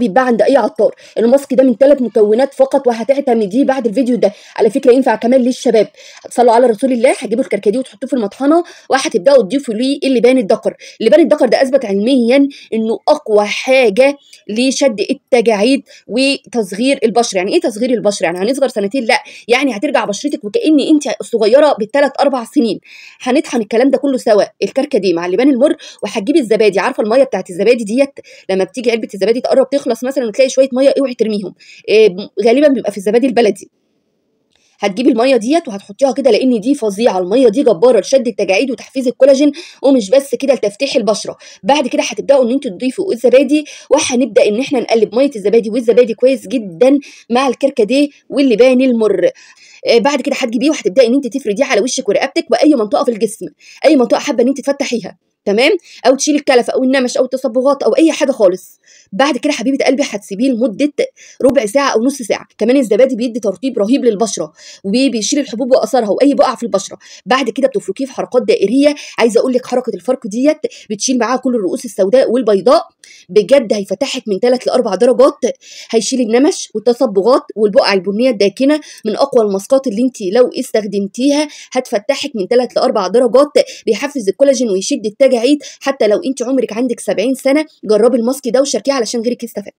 بيتباع عند اي عطار الماسك ده من ثلاث مكونات فقط وهتعتمديه بعد الفيديو ده على فكره ينفع كمان للشباب صلوا على رسول الله هتجيبوا الكركديه وتحطوه في المطحنه وهتبداوا تضيفوا ليه اللبان الدكر اللبان الدكر ده اثبت علميا انه اقوى حاجه لشد التجاعيد وتصغير البشره يعني ايه تصغير البشره يعني هنصغر سنتين لا يعني هترجع بشرتك وكان انت صغيره بالثلاث اربع سنين هنطحن الكلام ده كله سوا الكركديه مع اللبان المر وهتجيبي الزبادي عارفه الميه بتاعت الزبادي ديت لما بتيجي علبه الزبادي تقرب تخلص مثلا وتلاقي شويه ميه اوعي ترميهم آه، غالبا بيبقى في الزبادي البلدي هتجيبي الميه ديت وهتحطيها كده لان دي فظيعه الميه دي جباره لشد التجاعيد وتحفيز الكولاجين ومش بس كده لتفتيح البشره بعد كده هتبداوا ان انتوا تضيفوا الزبادي وهنبدا ان احنا نقلب ميه الزبادي والزبادي كويس جدا مع الكركديه واللبان المر آه، بعد كده هتجيبيه وهتبداي ان انت تفرديه على وشك ورقبتك واي منطقه في الجسم اي منطقه حابه ان انت تفتحيها تمام او تشيل الكلفه او النمش او التصبغات او اي حاجه خالص بعد كده حبيبه قلبي هتسيبيه لمده ربع ساعه او نص ساعه كمان الزبادي بيدي ترطيب رهيب للبشره وبيشيل الحبوب واثارها واي بقع في البشره بعد كده بتفركيه في حركات دائريه عايزه اقول لك حركه الفرك ديت بتشيل معاها كل الرؤوس السوداء والبيضاء بجد هيفتحك من ثلاث لاربع درجات هيشيل النمش والتصبغات والبقع البنيه الداكنه من اقوى الماسكات اللي انت لو استخدمتيها هتفتحك من ثلاث لاربع درجات بيحفز الكولاجين ويشد التجاعيد حتى لو انت عمرك عندك 70 سنه جربي الماسك ده وشاركيه علشان غيرك يستفاد